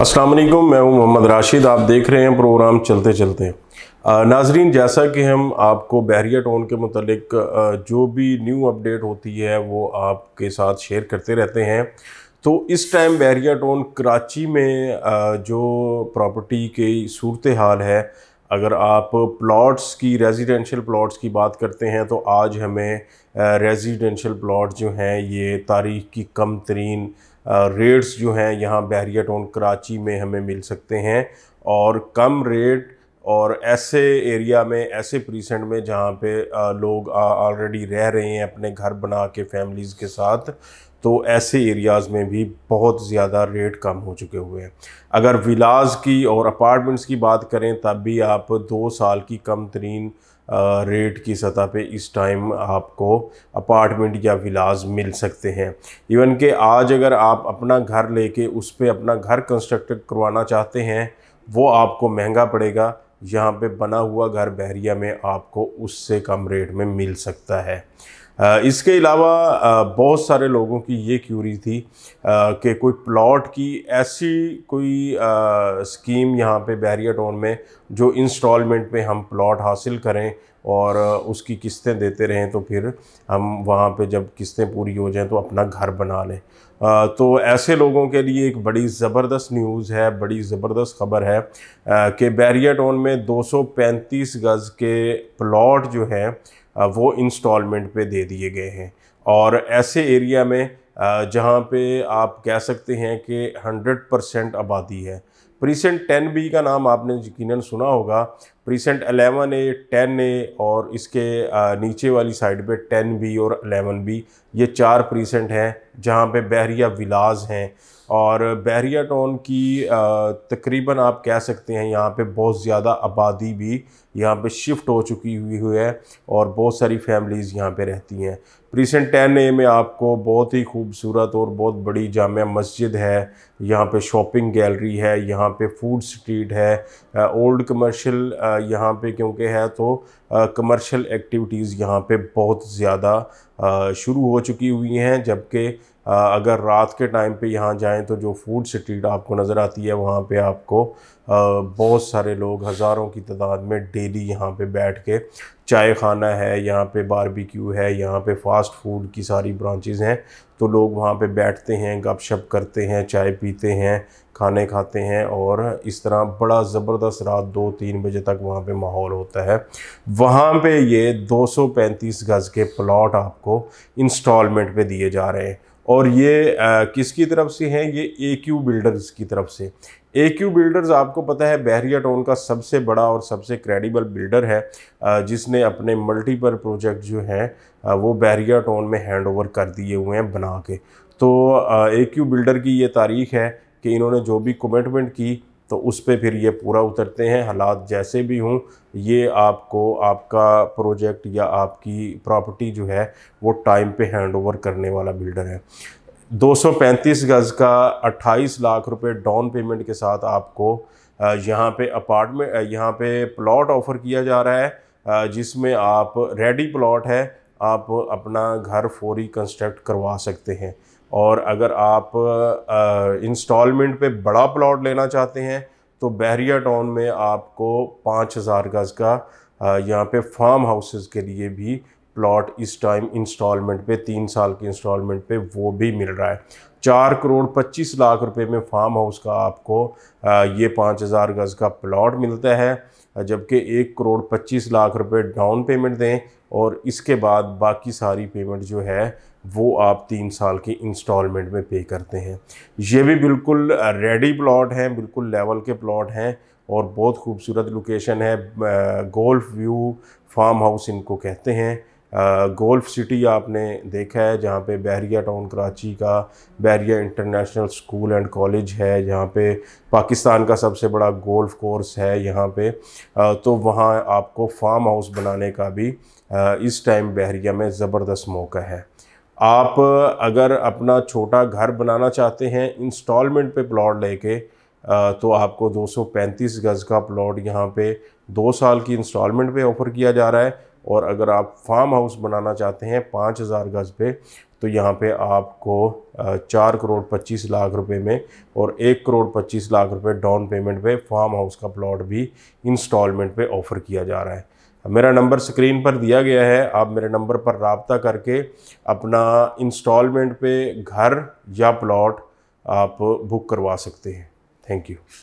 अस्सलाम वालेकुम मैं हूं मोहम्मद राशिद आप देख रहे हैं प्रोग्राम चलते चलते नाजरीन जैसा कि हम आपको बहरिया टोन के मतलब जो भी न्यू अपडेट होती है वो आपके साथ शेयर करते रहते हैं तो इस टाइम बहरिया टोन कराची में जो प्रॉपर्टी की सूरत हाल है अगर आप प्लॉट्स की रेजिडेंशियल प्लॉट्स की बात करते हैं तो आज हमें रेजिडेंशियल प्लॉट जो हैं ये तारीख की कम तरीन रेट्स जो हैं यहाँ बहरिया टाउन कराची में हमें मिल सकते हैं और कम रेट और ऐसे एरिया में ऐसे प्रीसेंट में जहाँ पे लोग ऑलरेडी रह रहे हैं अपने घर बना के फैमिलीज़ के साथ तो ऐसे एरियाज़ में भी बहुत ज़्यादा रेट कम हो चुके हुए हैं अगर विलाज की और अपार्टमेंट्स की बात करें तब भी आप दो साल की कम तरीन रेट की सतह पे इस टाइम आपको अपार्टमेंट या विलाज मिल सकते हैं इवन के आज अगर आप अपना घर लेके उस पर अपना घर कंस्ट्रक्ट करवाना चाहते हैं वो आपको महंगा पड़ेगा यहाँ पे बना हुआ घर बहरिया में आपको उससे कम रेट में मिल सकता है इसके अलावा बहुत सारे लोगों की ये क्यूरी थी कि कोई प्लॉट की ऐसी कोई स्कीम यहाँ पे बहरिया टाउन में जो इंस्टॉलमेंट पे हम प्लॉट हासिल करें और उसकी किस्तें देते रहें तो फिर हम वहाँ पे जब किस्तें पूरी हो जाएं तो अपना घर बना लें तो ऐसे लोगों के लिए एक बड़ी ज़बरदस्त न्यूज़ है बड़ी ज़बरदस्त खबर है कि बहरिया टाउन में 235 गज़ के प्लॉट जो हैं वो इंस्टॉलमेंट पे दे दिए गए हैं और ऐसे एरिया में जहाँ पे आप कह सकते हैं कि 100 परसेंट आबादी है प्रीसेंट टेन बी का नाम आपने यकीन सुना होगा precinct eleven A ten A और इसके नीचे वाली साइड पे टेन बी और अलेवन बी ये चार प्रीसेंट हैं जहाँ पे बहरिया विलाज हैं और बहरिया टाउन की तकरीबन आप कह सकते हैं यहाँ पे बहुत ज़्यादा आबादी भी यहाँ पे शिफ्ट हो चुकी हुई हुई है और बहुत सारी फैमिलीज़ यहाँ पे रहती हैं प्रीसेंट टेन ए में आपको बहुत ही खूबसूरत और बहुत बड़ी जाम मस्जिद है यहाँ पे शॉपिंग गैलरी है यहाँ पे फूड स्ट्रीट है ओल्ड कमर्शियल यहाँ पे क्योंकि है तो कमर्शियल एक्टिविटीज़ यहाँ पे बहुत ज़्यादा शुरू हो चुकी हुई हैं जबकि अगर रात के टाइम पे यहाँ जाएं तो जो फूड स्ट्रीट आपको नज़र आती है वहाँ पे आपको बहुत सारे लोग हज़ारों की तादाद में डेली यहाँ पे बैठ के चाय खाना है यहाँ पे बारबेक्यू है यहाँ पे फ़ास्ट फूड की सारी ब्रांचेज़ हैं तो लोग वहाँ पे बैठते हैं गपशप करते हैं चाय पीते हैं खाने खाते हैं और इस तरह बड़ा ज़बरदस्त रात दो तीन बजे तक वहाँ पे माहौल होता है वहाँ पे ये 235 गज़ के प्लॉट आपको इंस्टॉलमेंट पे दिए जा रहे हैं और ये आ, किसकी तरफ से हैं ये ए क्यू बिल्डर्स की तरफ से ए क्यू बिल्डर्स आपको पता है बहरिया टाउन का सबसे बड़ा और सबसे क्रेडिबल बिल्डर है जिसने अपने मल्टीपल प्रोजेक्ट जो हैं वो बहरिया टाउन में हैंड ओवर कर दिए हुए हैं बना के तो ए क्यू बिल्डर की ये तारीख है कि इन्होंने जो भी कमिटमेंट की तो उस पर फिर ये पूरा उतरते हैं हालात जैसे भी हों ये आपको आपका प्रोजेक्ट या आपकी प्रॉपर्टी जो है वो टाइम पे हैंड ओवर करने वाला बिल्डर है 235 गज़ का 28 लाख रुपए डाउन पेमेंट के साथ आपको यहाँ पे अपार्टमेंट यहाँ पे प्लॉट ऑफ़र किया जा रहा है जिसमें आप रेडी प्लॉट है आप अपना घर फौरी कंस्ट्रक्ट करवा सकते हैं और अगर आप इंस्टॉलमेंट पे बड़ा प्लॉट लेना चाहते हैं तो बहरिया टाउन में आपको पाँच हज़ार गज़ का यहाँ पे फार्म हाउसेस के लिए भी प्लॉट इस टाइम इंस्टॉलमेंट पे तीन साल के इंस्टॉलमेंट पे वो भी मिल रहा है चार करोड़ पच्चीस लाख रुपए में फार्म हाउस का आपको ये पाँच हज़ार गज़ का प्लॉट मिलता है जबकि एक करोड़ पच्चीस लाख रुपए डाउन पेमेंट दें और इसके बाद बाकी सारी पेमेंट जो है वो आप तीन साल की इंस्टॉलमेंट में पे करते हैं ये भी बिल्कुल रेडी प्लॉट हैं बिल्कुल लेवल के प्लॉट हैं और बहुत खूबसूरत लोकेशन है गोल्फ व्यू फार्म हाउस इनको कहते हैं गोल्फ सिटी आपने देखा है जहाँ पे बहरिया टाउन कराची का Bahria international school and college है जहाँ पे पाकिस्तान का सबसे बड़ा गोल्फ कोर्स है यहाँ पे तो वहाँ आपको फार्म हाउस बनाने का भी इस टाइम बहरिया में ज़बरदस्त मौका है आप अगर अपना छोटा घर बनाना चाहते हैं इंस्टॉलमेंट पे प्लॉट लेके तो आपको 235 गज़ का प्लॉट यहाँ पे दो साल की इंस्टॉलमेंट पे ऑफ़र किया जा रहा है और अगर आप फार्म हाउस बनाना चाहते हैं 5000 गज़ पे तो यहाँ पे आपको चार करोड़ पच्चीस लाख रुपए में और एक करोड़ पच्चीस लाख रुपए डाउन पेमेंट पे फार्म हाउस का प्लॉट भी इंस्टॉलमेंट पे ऑफ़र किया जा रहा है मेरा नंबर स्क्रीन पर दिया गया है आप मेरे नंबर पर रबता करके अपना इंस्टॉलमेंट पे घर या प्लॉट आप बुक करवा सकते हैं थैंक यू